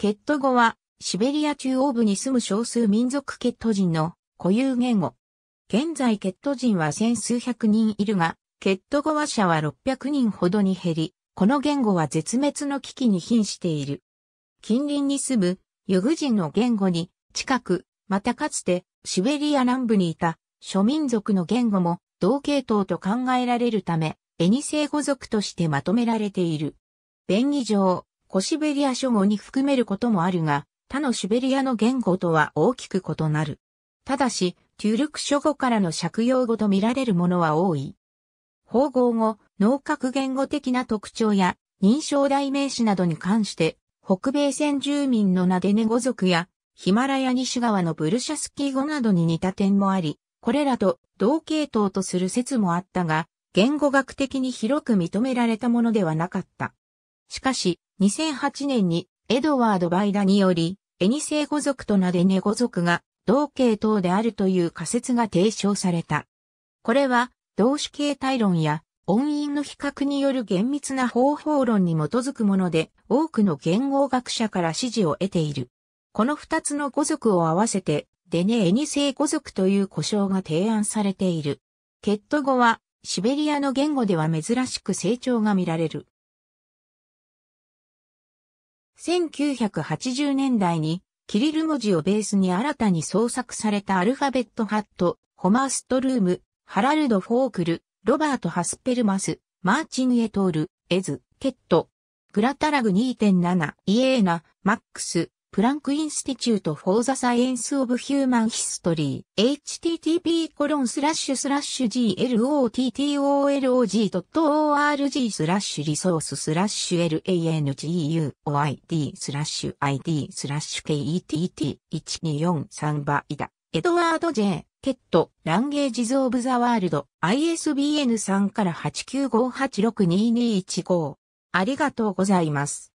ケット語は、シベリア中央部に住む少数民族ケット人の固有言語。現在ケット人は千数百人いるが、ケット語話者は600人ほどに減り、この言語は絶滅の危機に瀕している。近隣に住むユグ人の言語に近く、またかつてシベリア南部にいた諸民族の言語も同系統と考えられるため、エニセイ語族としてまとめられている。便宜上、古シベリア諸語に含めることもあるが、他のシベリアの言語とは大きく異なる。ただし、トゥルク諸語からの借用語と見られるものは多い。方号語、農格言語的な特徴や、認証代名詞などに関して、北米先住民のナデネ語族や、ヒマラヤ西側のブルシャスキー語などに似た点もあり、これらと同系統とする説もあったが、言語学的に広く認められたものではなかった。しかし、2008年にエドワード・バイダにより、エニセイ語族とナデネ語族が同系統であるという仮説が提唱された。これは、同種形態論や音韻の比較による厳密な方法論に基づくもので、多くの言語学者から支持を得ている。この二つの語族を合わせて、デネエニセイ語族という呼称が提案されている。ケット語は、シベリアの言語では珍しく成長が見られる。1980年代にキリル文字をベースに新たに創作されたアルファベットハット、ホマーストルーム、ハラルド・フォークル、ロバート・ハスペルマス、マーチン・エトール、エズ、ケット、グラタラグ2.7、イエーナ、マックス、プランクインスティチュート・フォー・ザ・サイエンス・オブ・ヒューマン・ヒストリー、http コロンスラッシュスラッシュ glottolog.org スラッシュリソーススラッシュ languoid スラッシュ id スラッシュ kett1243 倍だ。エドワード・ジェ J. ケット、ランゲージズ・オブ・ザ・ワールド、ISBN 3から895862215。ありがとうございます。